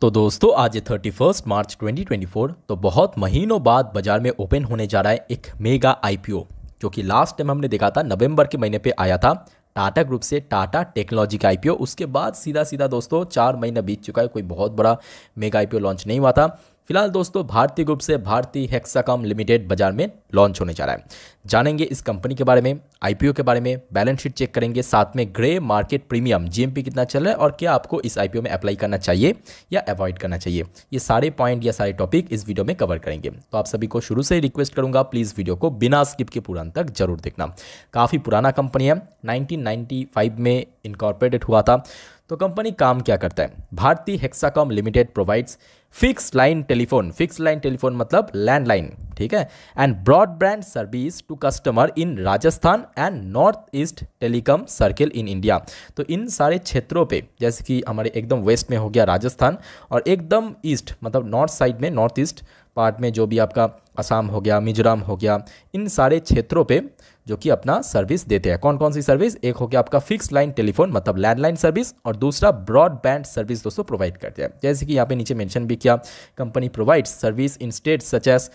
तो दोस्तों आज है थर्टी फर्स्ट मार्च 2024 तो बहुत महीनों बाद बाजार में ओपन होने जा रहा है एक मेगा आईपीओ जो कि लास्ट टाइम हमने देखा था नवंबर के महीने पे आया था टाटा ग्रुप से टाटा टेक्नोलॉजी का आईपीओ उसके बाद सीधा सीधा दोस्तों चार महीना बीत चुका है कोई बहुत बड़ा मेगा आईपीओ लॉन्च नहीं हुआ था फिलहाल दोस्तों भारतीय ग्रुप से भारतीय हेक्साकॉम लिमिटेड बाजार में लॉन्च होने जा रहा है जानेंगे इस कंपनी के बारे में आईपीओ के बारे में बैलेंस शीट चेक करेंगे साथ में ग्रे मार्केट प्रीमियम जीएमपी कितना चल रहा है और क्या आपको इस आईपीओ में अप्लाई करना चाहिए या अवॉइड करना चाहिए ये सारे पॉइंट या सारे टॉपिक इस वीडियो में कवर करेंगे तो आप सभी को शुरू से ही रिक्वेस्ट करूंगा प्लीज़ वीडियो को बिना स्किप के पूरा तक जरूर देखना काफ़ी पुराना कंपनी है नाइनटीन में इनकॉर्पोरेटेड हुआ था तो कंपनी काम क्या करता है भारतीय Hexacom limited provides fix line telephone fix line telephone मतलब लैंडलाइन ठीक है and broadband service to customer in Rajasthan and north east telecom circle in India तो इन सारे क्षेत्रों पे जैसे कि हमारे एकदम वेस्ट में हो गया राजस्थान और एकदम ईस्ट मतलब नॉर्थ साइड में नॉर्थ ईस्ट पार्ट में जो भी आपका असम हो गया मिजोराम हो गया इन सारे क्षेत्रों पर जो कि अपना सर्विस देते हैं कौन कौन सी सर्विस एक हो गया आपका फिक्स लाइन टेलीफोन मतलब लैंडलाइन सर्विस और दूसरा ब्रॉडबैंड सर्विस दोस्तों प्रोवाइड करते हैं जैसे कि यहाँ पे नीचे मेंशन भी किया company provides service in state such as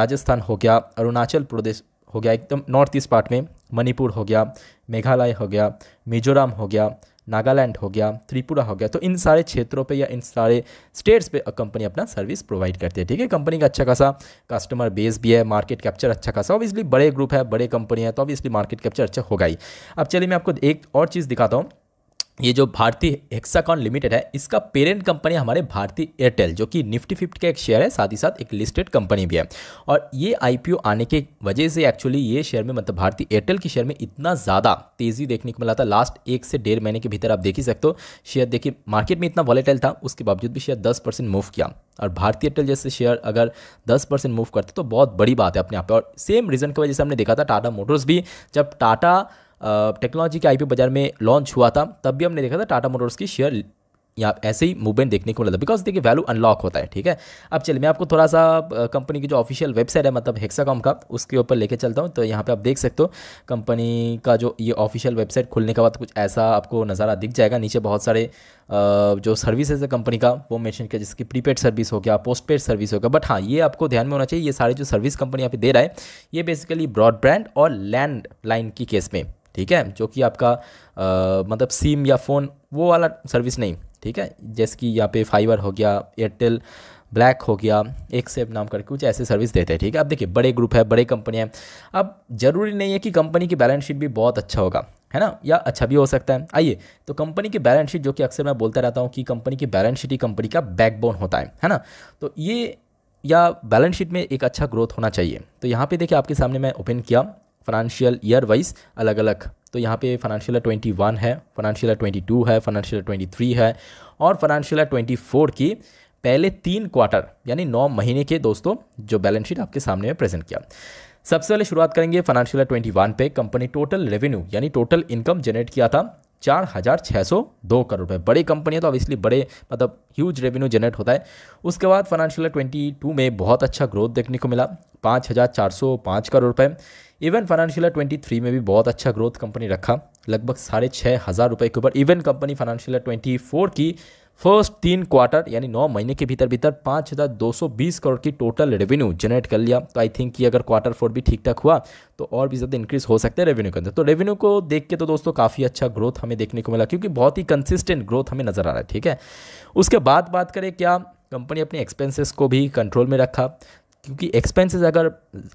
Rajasthan हो गया अरुणाचल प्रदेश हो गया एकदम नॉर्थ ईस्ट पार्ट में मणिपुर हो गया मेघालय हो गया मिजोरम हो गया नागालैंड हो गया त्रिपुरा हो गया तो इन सारे क्षेत्रों पे या इन सारे स्टेट्स पे कंपनी अपना सर्विस प्रोवाइड करती है ठीक है कंपनी का अच्छा खासा कस्टमर बेस भी है मार्केट कैप्चर अच्छा खासा ऑब्वियसली बड़े ग्रुप है बड़े कंपनी है तो ऑब्वियसली मार्केट कैप्चर अच्छा होगा ही अब चलिए मैं आपको एक और चीज़ दिखाता हूँ ये जो भारतीय हेक्साकॉन लिमिटेड है इसका पेरेंट कंपनी हमारे भारतीय एयरटेल जो कि निफ्टी फिफ्टी का एक शेयर है साथ ही साथ एक लिस्टेड कंपनी भी है और ये आईपीओ आने के वजह से एक्चुअली ये शेयर में मतलब भारतीय एयरटेल के शेयर में इतना ज़्यादा तेज़ी देखने को मिला था लास्ट एक से डेढ़ महीने के भीतर आप देख ही सकते हो शेयर देखिए मार्केट में इतना वॉलेटाइल था उसके बावजूद भी शेयर दस मूव किया और भारतीय एयरटेल जैसे शेयर अगर 10 परसेंट मूव करते तो बहुत बड़ी बात है अपने आप पर और सेम रीज़न की वजह से हमने देखा था टाटा मोटर्स भी जब टाटा टेक्नोलॉजी के आईपीओ बाजार में लॉन्च हुआ था तब भी हमने देखा था टाटा मोटर्स की शेयर यहाँ ऐसे ही मूवमेंट देखने को मिला था बिकॉज देखिए वैल्यू अनलॉक होता है ठीक है अब चलिए मैं आपको थोड़ा सा कंपनी की जो ऑफिशियल वेबसाइट है मतलब हेक्साकॉम का उसके ऊपर लेके चलता हूँ तो यहाँ पे आप देख सकते हो कंपनी का जो ये ऑफिशियल वेबसाइट खुलने के बाद कुछ ऐसा आपको नज़ारा दिख जाएगा नीचे बहुत सारे जो सर्विसेज है कंपनी का वो मैंशन किया जिसकी प्रीपेड सर्विस हो गया पोस्ट पेड सर्विस हो गया बट हाँ ये आपको ध्यान में होना चाहिए ये सारे जो सर्विस कंपनी यहाँ पे दे रहा है ये बेसिकली ब्रॉडब्रैंड और लैंड लाइन की केस में ठीक है जो कि आपका आ, मतलब सिम या फ़ोन वो वाला सर्विस नहीं ठीक है जैसे कि यहाँ पे फाइबर हो गया एयरटेल ब्लैक हो गया एक सेप नाम करके कुछ ऐसे सर्विस देते हैं ठीक है अब देखिए बड़े ग्रुप है बड़े कंपनी है अब ज़रूरी नहीं है कि कंपनी की बैलेंस शीट भी बहुत अच्छा होगा है ना या अच्छा भी हो सकता है आइए तो कंपनी की बैलेंस शीट जो कि अक्सर मैं बोलता रहता हूँ कि कंपनी की बैलेंस शीट ही कंपनी का बैकबोन होता है है ना तो ये या बैलेंस शीट में एक अच्छा ग्रोथ होना चाहिए तो यहाँ पे देखिए आपके सामने मैं ओपन किया फाइनेंशियल ईयर वाइज अलग अलग तो यहाँ पे फाइनेंशियल ट्वेंटी वन है फाइनेंशियल ट्वेंटी टू है फाइनेंशियल ट्वेंटी थ्री है और फाइनेंशियल ट्वेंटी फोर की पहले तीन क्वार्टर यानी नौ महीने के दोस्तों जो बैलेंस शीट आपके सामने में प्रेजेंट किया सबसे पहले शुरुआत करेंगे फाइनेंशियल ट्वेंटी वन पे कंपनी टोटल रेवेन्यू यानी टोटल इनकम जनरेट किया था चार हज़ार छः सौ दो करोड़ रुपये बड़ी कंपनी है तो ऑब्वियसली बड़े मतलब ह्यूज रेवेन्यू जनरेट होता है उसके बाद फाइनेंशियल ट्वेंटी टू में बहुत अच्छा ग्रोथ देखने को मिला पाँच हज़ार चार सौ पाँच करोड़ रुपये इवन फाइनेंशियल ईयर 23 में भी बहुत अच्छा ग्रोथ कंपनी रखा लगभग साढ़े छः हज़ार रुपये के ऊपर इवन कंपनी फाइनेंशियल ईयर 24 की फर्स्ट तीन क्वार्टर यानी नौ महीने के भीतर भीतर पाँच हज़ार दो सौ बीस करोड़ की टोटल रेवेन्यू जनरेट कर लिया तो आई थिंक कि अगर क्वार्टर फोर भी ठीक ठाक हुआ तो और भी ज़्यादा इंक्रीज हो सकता है रेवेन्यू के अंदर तो रेवेन्यू को देख के तो दोस्तों काफ़ी अच्छा ग्रोथ हमें देखने को मिला क्योंकि बहुत ही कंसिस्टेंट ग्रोथ हमें नज़र आ रहा है ठीक है उसके बाद बात करें क्या कंपनी अपने एक्सपेंसेस को भी कंट्रोल में रखा क्योंकि एक्सपेंसेस अगर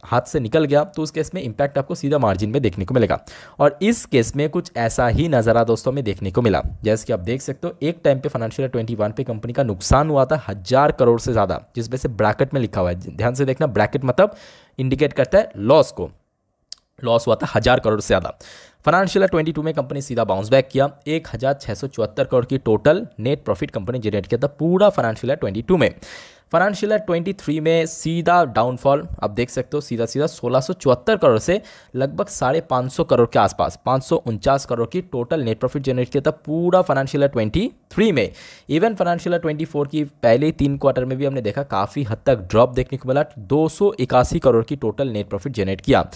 हाथ से निकल गया तो उस केस में इम्पैक्ट आपको सीधा मार्जिन में देखने को मिलेगा और इस केस में कुछ ऐसा ही नज़ारा दोस्तों में देखने को मिला जैसे कि आप देख सकते हो एक टाइम पे फाइनेंशियल ट्वेंटी वन पे कंपनी का नुकसान हुआ था हज़ार करोड़ से ज़्यादा जिसमें से ब्रैकेट में लिखा हुआ है ध्यान से देखना ब्रैकेट मतलब इंडिकेट करता है लॉस को लॉस हुआ था हज़ार करोड़ से ज़्यादा फाइनेंशियल ट्वेंटी टू में कंपनी सीधा बाउंस बैक किया एक हज़ार छः सौ चौहत्तर करोड़ की total net profit company generate किया था पूरा फाइनेंशियल ट्वेंटी टू में फाइनेंशियल ट्वेंटी 23 में सीधा डाउनफॉल आप देख सकते हो सीधा सीधा सोलह करोड़ से लगभग साढ़े पाँच करोड़ के आसपास पाँच करोड़ की टोटल नेट प्रॉफिट जनरेट किया था पूरा फाइनेंशियल ट्वेंटी थ्री में इवन फाइनेंशियल ट्वेंटी फोर की पहले तीन क्वार्टर में भी हमने देखा काफ़ी हद तक ड्रॉप देखने को मिला दो करोड़ की टोटल नेट प्रॉफिट जनरेट किया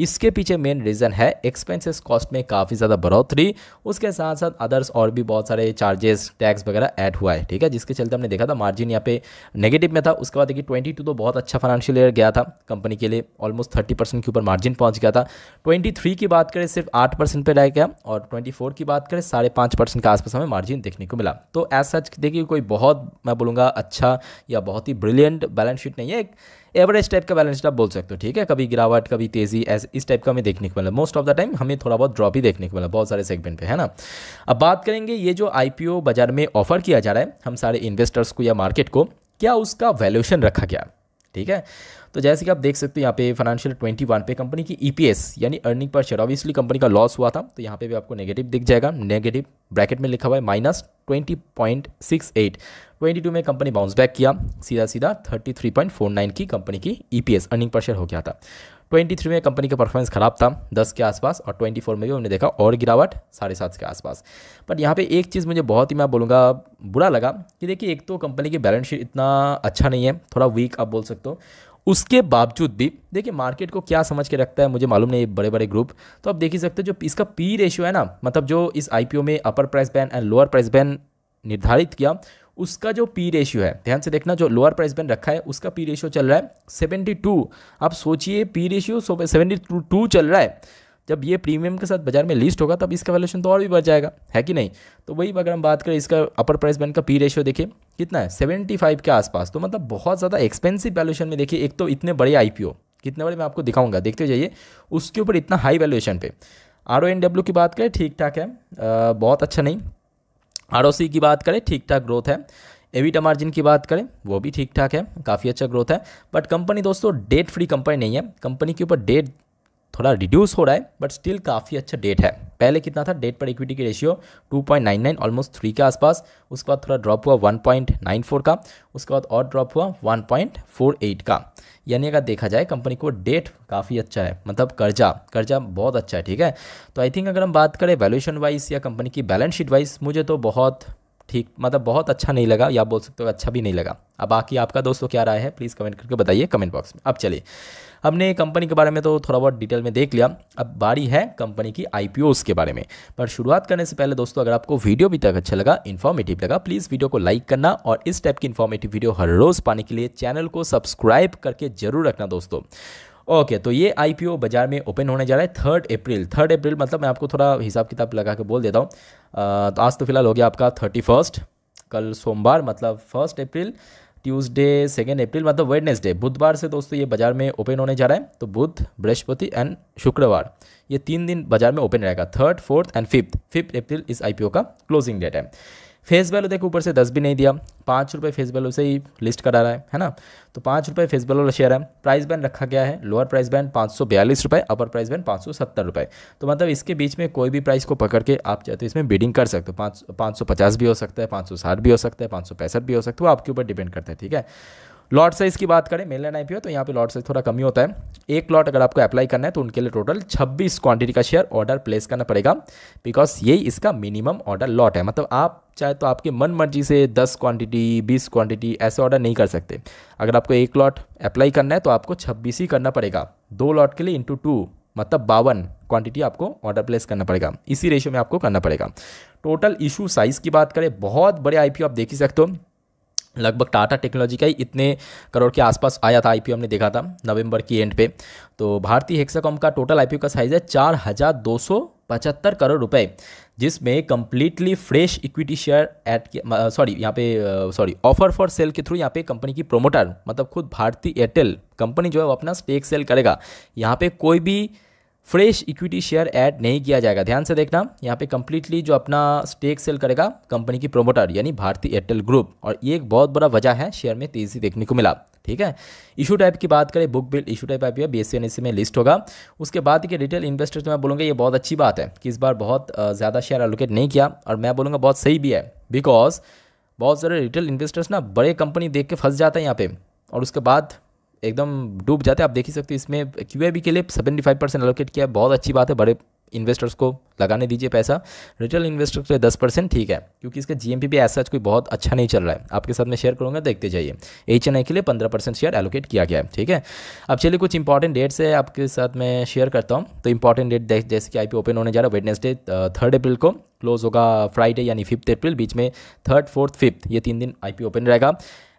इसके पीछे मेन रीज़न है एक्सपेंसेस कॉस्ट में काफ़ी ज़्यादा बढ़ोतरी उसके साथ साथ अदर्स और भी बहुत सारे चार्जेस टैक्स वगैरह ऐड हुआ है ठीक है जिसके चलते हमने देखा था मार्जिन यहाँ पे नेगेटिव में था उसके बाद देखिए ट्वेंटी तो बहुत अच्छा फाइनेंशियल ईयर गया था कंपनी के लिए ऑलमोस्ट थर्टी परसेंट के ऊपर मार्जिन पहुँच गया था ट्वेंटी थ्री की बात करें सिर्फ आठ परसेंट पर रह गया और ट्वेंटी फोर की बात करें साढ़े पाँच परसेंट के आसपास हमें मार्जिन देखने को मिला तो एज सच देखिए कोई बहुत मैं बोलूँगा अच्छा या बहुत ही ब्रिलियंट बैलेंस शीट नहीं है एक एवरेज टाइप का बैलेंस आप बोल सकते हो ठीक है कभी गिरावट कभी तेजी ऐसे इस टाइप का हमें देखने को मिला मोस्ट ऑफ द टाइम हमें थोड़ा बहुत ड्रॉप ही देखने को मिला बहुत सारे सेगमेंट पे है ना अब बात करेंगे ये जो आईपीओ बाजार में ऑफर किया जा रहा है हम सारे इन्वेस्टर्स को या मार्केट को क्या उसका वैल्यूशन रखा गया ठीक है तो जैसे कि आप देख सकते हो यहाँ पे फाइनेंशियल ट्वेंटी वन पे कंपनी की ई e यानी earning per share obviously company का लॉस हुआ था तो यहाँ पे भी आपको नेगेटिव दिख जाएगा नेगेटिव ब्रैकेट में लिखा हुआ है minus twenty point six eight twenty two में कंपनी बाउंस बैक किया सीधा सीधा thirty three point four nine की कंपनी की ई अर्निंग पर शेयर हो गया था ट्वेंटी थ्री में कंपनी का परफॉर्मेंस खराब था दस के आसपास और ट्वेंटी फोर में भी हमने देखा और गिरावट साढ़े सात के आसपास बट यहाँ पे एक चीज़ मुझे बहुत ही मैं बोलूँगा बुरा लगा कि देखिए एक तो कंपनी की बैलेंस शीट इतना अच्छा नहीं है थोड़ा वीक आप बोल सकते हो उसके बावजूद भी देखिए मार्केट को क्या समझ के रखता है मुझे मालूम नहीं बड़े बड़े ग्रुप तो आप देख ही सकते हो जो इसका पी रेशियो है ना मतलब जो इस आईपीओ में upper price band and lower price band निर्धारित किया उसका जो पी रेशियो है ध्यान से देखना जो लोअर प्राइस बैन रखा है उसका पी रेशियो चल रहा है 72 आप सोचिए पी रेशियो टू चल रहा है जब ये प्रीमियम के साथ बाजार में लिस्ट होगा तब इसका वैल्यूशन तो और भी बढ़ जाएगा है कि नहीं तो वही अगर हम बात करें इसका अपर प्राइस बैंड का पी रेशियो देखिए कितना है सेवेंटी फाइव के आसपास तो मतलब बहुत ज़्यादा एक्सपेंसिव वैल्यूशन में देखिए एक तो इतने बड़े आई कितने बड़े मैं आपको दिखाऊंगा देखते जाइए उसके ऊपर इतना हाई वैल्यूएशन पे आर ओ एन डब्ल्यू की बात करें ठीक ठाक है बहुत अच्छा नहीं आर ओ सी की बात करें ठीक ठाक ग्रोथ है एविटा मार्जिन की बात करें वो भी ठीक ठाक है काफ़ी अच्छा ग्रोथ है बट कंपनी दोस्तों डेट फ्री कंपनी नहीं है कंपनी के ऊपर डेट थोड़ा रिड्यूस हो रहा है बट स्टिल काफ़ी अच्छा डेट है पहले कितना था डेट पर इक्विटी की रेशियो 2.99 ऑलमोस्ट थ्री के आसपास उसके बाद थोड़ा ड्रॉप हुआ 1.94 का उसके बाद और ड्रॉप हुआ 1.48 का यानी अगर देखा जाए कंपनी को डेट काफ़ी अच्छा है मतलब कर्जा कर्जा बहुत अच्छा है ठीक है तो आई थिंक अगर हम बात करें वैल्यूशन वाइज या कंपनी की बैलेंस शीट वाइज मुझे तो बहुत ठीक मतलब बहुत अच्छा नहीं लगा या बोल सकते हो अच्छा भी नहीं लगा अब बाकी आपका दोस्तों क्या राय है प्लीज़ कमेंट करके बताइए कमेंट बॉक्स में अब चलिए हमने कंपनी के बारे में तो थोड़ा बहुत डिटेल में देख लिया अब बारी है कंपनी की आई के बारे में पर शुरुआत करने से पहले दोस्तों अगर आपको वीडियो भी तक अच्छा लगा इन्फॉर्मेटिव लगा प्लीज़ वीडियो को लाइक करना और इस टाइप की इन्फॉर्मेटिव वीडियो हर रोज़ पाने के लिए चैनल को सब्सक्राइब करके जरूर रखना दोस्तों ओके तो ये आई बाजार में ओपन होने जा रहा है थर्ड अप्रैल थर्ड अप्रैल मतलब मैं आपको थोड़ा हिसाब किताब लगा के बोल देता हूँ तो आज तो फिलहाल हो गया आपका थर्टी फर्स्ट कल सोमवार मतलब first April Tuesday second April मतलब वेडनेसडे बुधवार से दोस्तों ये बाजार में ओपन होने जा रहा है तो बुध बृहस्पति एंड शुक्रवार ये तीन दिन बाजार में ओपन रहेगा third fourth and fifth fifth April इस आईपीओ का क्लोजिंग डेट है फेस वैल्यू देखो ऊपर से दस भी नहीं दिया पाँच रुपये फेस वैल्यू से ही लिस्ट करा रहा है है ना तो पाँच रुपये फेस वैल्यू शेयर है प्राइस बैंड रखा गया है लोअर प्राइस बैंड पाँच सौ बयालीस रुपये अपर प्राइस बैंड पाँच सौ सत्तर रुपये तो मतलब इसके बीच में कोई भी प्राइस को पकड़ के आप चाहते इसमें बीडिंग कर सकते हो पाँच पाँच सौ पचास भी हो सकता है पाँच सौ साठ भी हो सकता है पाँच सौ पैंसठ भी हो सकता है वो आपके ऊपर डिपेंड करता है ठीक है लॉट साइज़ की बात करें मेनलैंड आईपीओ तो यहाँ पे लॉट साइज़ थोड़ा कमी होता है एक लॉट अगर आपको अप्लाई करना है तो उनके लिए टोटल 26 क्वांटिटी का शेयर ऑर्डर प्लेस करना पड़ेगा बिकॉज यही इसका मिनिमम ऑर्डर लॉट है मतलब आप चाहे तो आपके मन मर्जी से 10 क्वांटिटी 20 क्वांटिटी ऐसे ऑर्डर नहीं कर सकते अगर आपको एक लॉट अप्लाई करना है तो आपको छब्बीस ही करना पड़ेगा दो लॉट के लिए इंटू टू मतलब बावन क्वांटिटी आपको ऑर्डर प्लेस करना पड़ेगा इसी रेशियो में आपको करना पड़ेगा टोटल इशू साइज़ की बात करें बहुत बड़े आईपीओ आप देख ही सकते हो लगभग टाटा टेक्नोलॉजी का ही इतने करोड़ के आसपास आया था आईपीओ हमने देखा था नवंबर की एंड पे तो भारतीय हेक्साकॉम का टोटल आईपीओ का साइज़ है चार हज़ार दो सौ पचहत्तर करोड़ रुपए जिसमें completely fresh equity share at sorry यहाँ पे सॉरी ऑफर फॉर सेल के थ्रू यहाँ पे कंपनी की प्रोमोटर मतलब खुद भारतीय एयरटेल कंपनी जो है वो अपना स्टेक सेल करेगा यहाँ पे कोई भी फ्रेश इक्विटी शेयर ऐड नहीं किया जाएगा ध्यान से देखना यहाँ पे कम्प्लीटली जो अपना स्टेक सेल करेगा कंपनी की प्रोमोटर यानी भारतीय एयरटेल ग्रुप और ये एक बहुत बड़ा वजह है शेयर में तेज़ी देखने को मिला ठीक है इशू टाइप की बात करें बुक बिल इशू टाइप आप बी एस सी में लिस्ट होगा उसके बाद के रिटेल इन्वेस्टर्स तो मैं बोलूँगा ये बहुत अच्छी बात है कि इस बार बहुत ज़्यादा शेयर एलोकेट नहीं किया और मैं बोलूँगा बहुत सही भी है बिकॉज बहुत सारे रिटेल इन्वेस्टर्स ना बड़े कंपनी देख के फंस जाते हैं यहाँ पे और उसके बाद एकदम डूब जाते हैं आप देख ही सकते हो इसमें क्यू आई बी के लिए सेवेंटी फाइव परसेंट एलोकेट किया बहुत अच्छी बात है बड़े इन्वेस्टर्स को लगाने दीजिए पैसा रिटेल इन्वेस्टर के लिए दस परसेंट ठीक है क्योंकि इसका जी एम पी भी ऐसा कोई बहुत अच्छा नहीं चल रहा है आपके साथ में शेयर करूँगा देखते जाइए एच एन आई के लिए पंद्रह परसेंट शेयर एलोकेट किया गया है ठीक है अब चलिए कुछ इंपॉर्टेंट डेट्स है आपके साथ मैं शेयर करता हूँ तो इंपॉर्टेंट डेट जैसे कि आई पी ओपन होने जा रहा है वेडनेसडे थर्ड अप्रैल को क्लोज होगा फ्राइडे यानी फिफ्थ अप्रैल बीच में थर्ड फोर्थ फिफ्थ ये तीन दिन आई पी ओपन रहेगा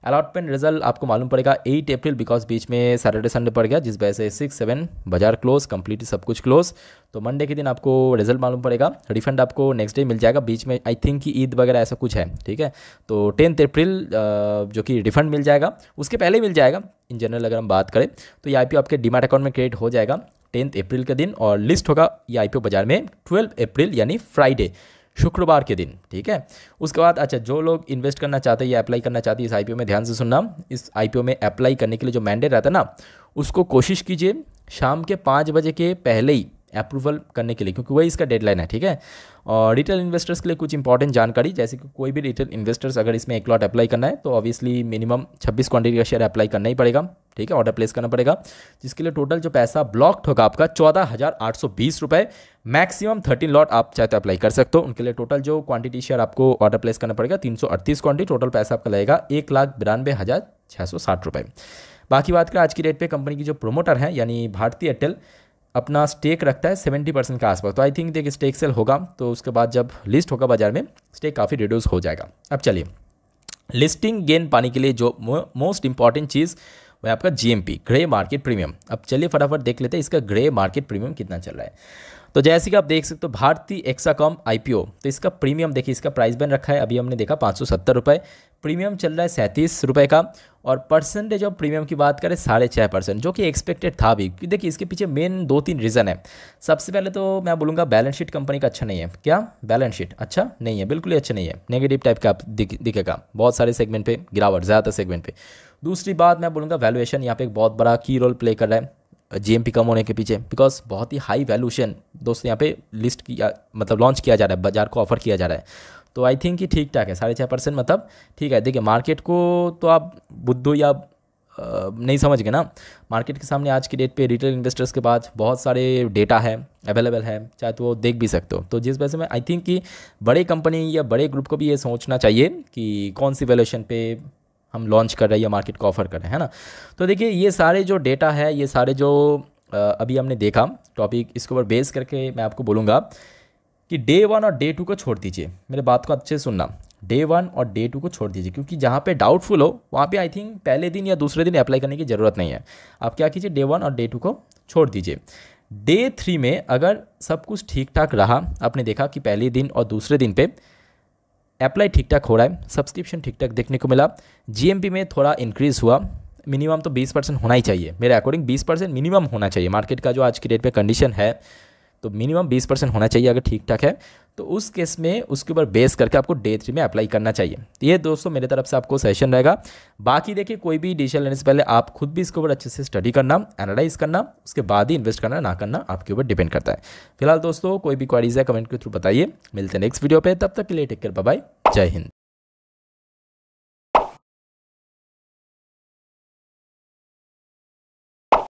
अलॉटमेंट रिजल्ट आपको मालूम पड़ेगा एट अप्रैल बिकॉज बीच में सैटरडे संडे पड़ गया जिस वजह से सिक्स सेवन बाजार क्लोज कंप्लीट सब कुछ क्लोज तो मंडे के दिन आपको रिजल्ट मालूम पड़ेगा रिफंड आपको नेक्स्ट डे मिल जाएगा बीच में आई थिंक कि ईद वगैरह ऐसा कुछ है ठीक है तो टेंथ अप्रैल जो कि रिफंड मिल जाएगा उसके पहले मिल जाएगा इन जनरल अगर हम बात करें तो ये आई आपके डिमार्ट अकाउंट में क्रिएट हो जाएगा टेंथ अप्रैल के दिन और लिस्ट होगा ये आई बाज़ार में ट्वेल्व अप्रैल यानी फ्राइडे शुक्रवार के दिन ठीक है उसके बाद अच्छा जो लोग इन्वेस्ट करना चाहते हैं या अप्लाई करना चाहते हैं इस आईपीओ में ध्यान से सुनना इस आईपीओ में अप्लाई करने के लिए जो मैंडेट रहता है ना उसको कोशिश कीजिए शाम के पाँच बजे के पहले ही अप्रूवल करने के लिए क्योंकि वही इसका डेडलाइन है ठीक है और रिटेल इन्वेस्टर्स के लिए कुछ इंपॉर्टेंट जानकारी जैसे कि कोई भी रिटेल इन्वेस्टर्स अगर इसमें एक लॉट अप्लाई करना है तो ऑब्वियसली मिनिमम 26 क्वांटिटी का शेयर अप्लाई करना ही पड़ेगा ठीक है ऑर्डर प्लेस करना पड़ेगा जिसके लिए टोटल जो पैसा ब्लॉक्ड होगा आपका चौदह हज़ार आठ सौ बीस मैक्सिमम थर्टीन लॉट आप चाहे तो अप्लाई कर सकते हो उनके लिए टोटल जो क्वांटिटी शेयर आपको ऑर्डर प्लेस करना पड़ेगा तीन सौ क्वांटिटी टोटल पैसा आपका लगेगा एक लाख हज़ार छः सौ साठ रुपये बाकी बात करें आज की डेट पर कंपनी की जो प्रोमोटर है यानी भारतीय एयरटेल अपना स्टेक रखता है सेवेंटी परसेंट के आसपास तो आई थिंक देख स्टेक सेल होगा तो उसके बाद जब लिस्ट होगा बाजार में स्टेक काफ़ी रिड्यूस हो जाएगा अब चलिए लिस्टिंग गेन पाने के लिए जो मोस्ट इंपॉर्टेंट चीज़ वह आपका जीएमपी ग्रे मार्केट प्रीमियम अब चलिए फटाफट देख लेते हैं इसका ग्रे मार्केट प्रीमियम कितना चल रहा है तो जैसे कि आप देख सकते हो भारतीय एक्साकॉम आईपीओ तो इसका प्रीमियम देखिए इसका प्राइस बन रखा है अभी हमने देखा पाँच सौ सत्तर रुपये प्रीमियम चल रहा है सैंतीस रुपये का और परसेंटेज ऑफ प्रीमियम की बात करें साढ़े छः परसेंट जो कि एक्सपेक्टेड था भी देखिए इसके पीछे मेन दो तीन रीज़न है सबसे पहले तो मैं बोलूँगा बैलेंस शीट कंपनी का अच्छा नहीं है क्या बैलेंस शीट अच्छा नहीं है बिल्कुल ही अच्छा नहीं है नेगेटिव टाइप का दिखेगा बहुत सारे सेगमेंट पे गिरावट ज़्यादातर सेगमेंट पर दूसरी बात मैं बोलूँगा वैल्यूएशन यहाँ पे एक बहुत बड़ा की रोल प्ले कर रहा है जी कम होने के पीछे बिकॉज बहुत ही हाई वैल्यूशन दोस्तों यहाँ पे लिस्ट किया मतलब लॉन्च किया जा रहा है बाजार को ऑफर किया जा रहा है तो आई थिंक कि ठीक ठाक है साढ़े छः परसेंट मतलब ठीक है देखिए मार्केट को तो आप बुद्धू या नहीं समझ गए ना मार्केट के सामने आज की डेट पे रिटेल इन्वेस्टर्स के पास बहुत सारे डेटा है अवेलेबल है चाहे तो वो देख भी सकते हो तो जिस वजह से मैं आई थिंक कि बड़े कंपनी या बड़े ग्रुप को भी ये सोचना चाहिए कि कौन सी वैल्यूशन पे हम लॉन्च कर रहे हैं या मार्केट को ऑफर कर रहे हैं है ना तो देखिए ये सारे जो डेटा है ये सारे जो अभी हमने देखा टॉपिक इसके ऊपर बेस करके मैं आपको बोलूँगा कि डे वन और डे टू को छोड़ दीजिए मेरे बात को अच्छे से सुनना डे वन और डे टू को छोड़ दीजिए क्योंकि जहाँ पे डाउटफुल हो वहाँ पे आई थिंक पहले दिन या दूसरे दिन अप्लाई करने की ज़रूरत नहीं है आप क्या कीजिए डे वन और डे टू को छोड़ दीजिए डे थ्री में अगर सब कुछ ठीक ठाक रहा आपने देखा कि पहले दिन और दूसरे दिन पे अप्लाई ठीक ठाक हो रहा है सब्सक्रिप्शन ठीक ठाक देखने को मिला जी में थोड़ा इंक्रीज़ हुआ मिनिमम तो 20 परसेंट होना ही चाहिए मेरे अकॉर्डिंग 20 परसेंट मिनिमम होना चाहिए मार्केट का जो आज की डेट में कंडीशन है तो मिनिमम बीस परसेंट होना चाहिए अगर ठीक ठाक है तो उस केस में उसके ऊपर बेस करके आपको डे थ्री में अप्लाई करना चाहिए तो ये दोस्तों मेरे तरफ से आपको सेशन रहेगा बाकी देखिए कोई भी डिसीजन लेने से पहले आप खुद भी इसके ऊपर अच्छे से स्टडी करना एनालाइज करना उसके बाद ही इन्वेस्ट करना ना करना आपके ऊपर डिपेंड करता है फिलहाल दोस्तों कोई भी क्वारीज है कमेंट के थ्रू बताइए मिलते हैं नेक्स्ट वीडियो पर तब तक के लिए टेक केयर बाय जय हिंद